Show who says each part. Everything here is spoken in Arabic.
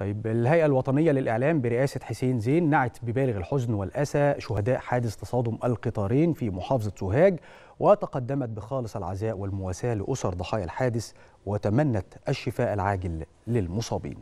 Speaker 1: طيب الهيئة الوطنية للإعلام برئاسة حسين زين نعت ببالغ الحزن والأسى شهداء حادث تصادم القطارين في محافظة سوهاج وتقدمت بخالص العزاء والمواساة لأسر ضحايا الحادث وتمنت الشفاء العاجل للمصابين